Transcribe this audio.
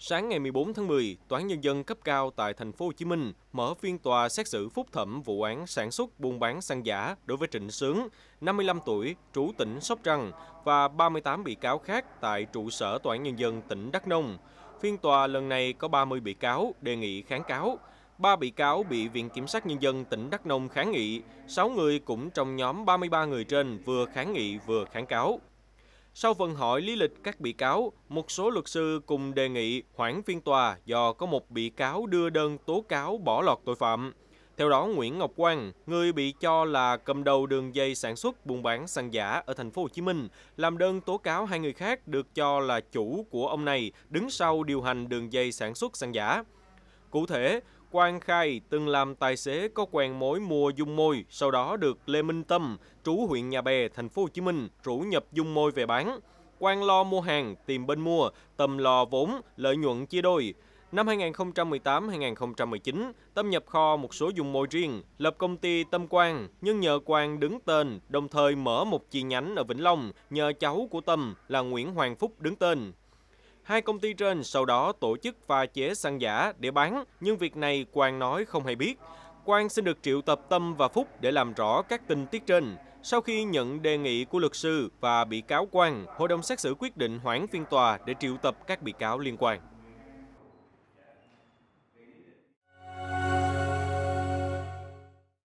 Sáng ngày 14 tháng 10, Tòa án Nhân dân cấp cao tại thành phố Hồ Chí Minh mở phiên tòa xét xử phúc thẩm vụ án sản xuất buôn bán xăng giả đối với Trịnh Sướng, 55 tuổi, trú tỉnh Sóc Trăng và 38 bị cáo khác tại trụ sở Tòa án Nhân dân tỉnh Đắk Nông. Phiên tòa lần này có 30 bị cáo đề nghị kháng cáo. Ba bị cáo bị Viện Kiểm sát Nhân dân tỉnh Đắk Nông kháng nghị, 6 người cũng trong nhóm 33 người trên vừa kháng nghị vừa kháng cáo. Sau phần hỏi lý lịch các bị cáo, một số luật sư cùng đề nghị hoãn phiên tòa do có một bị cáo đưa đơn tố cáo bỏ lọt tội phạm. Theo đó, Nguyễn Ngọc Quang, người bị cho là cầm đầu đường dây sản xuất buôn bán xăng giả ở thành phố Hồ Chí Minh, làm đơn tố cáo hai người khác được cho là chủ của ông này đứng sau điều hành đường dây sản xuất xăng giả. Cụ thể, Quang khai từng làm tài xế có quen mối mua dung môi, sau đó được Lê Minh Tâm, trú huyện Nhà Bè, thành phố Hồ Chí Minh, rủ nhập dung môi về bán. Quang lo mua hàng, tìm bên mua, tầm lò vốn, lợi nhuận chia đôi. Năm 2018-2019, Tâm nhập kho một số dung môi riêng, lập công ty Tâm Quang, nhưng nhờ Quang đứng tên, đồng thời mở một chi nhánh ở Vĩnh Long, nhờ cháu của Tâm là Nguyễn Hoàng Phúc đứng tên. Hai công ty trên sau đó tổ chức pha chế xăng giả để bán, nhưng việc này Quang nói không hay biết. Quang xin được triệu tập Tâm và Phúc để làm rõ các tình tiết trên. Sau khi nhận đề nghị của luật sư và bị cáo Quang, hội đồng xét xử quyết định hoãn phiên tòa để triệu tập các bị cáo liên quan.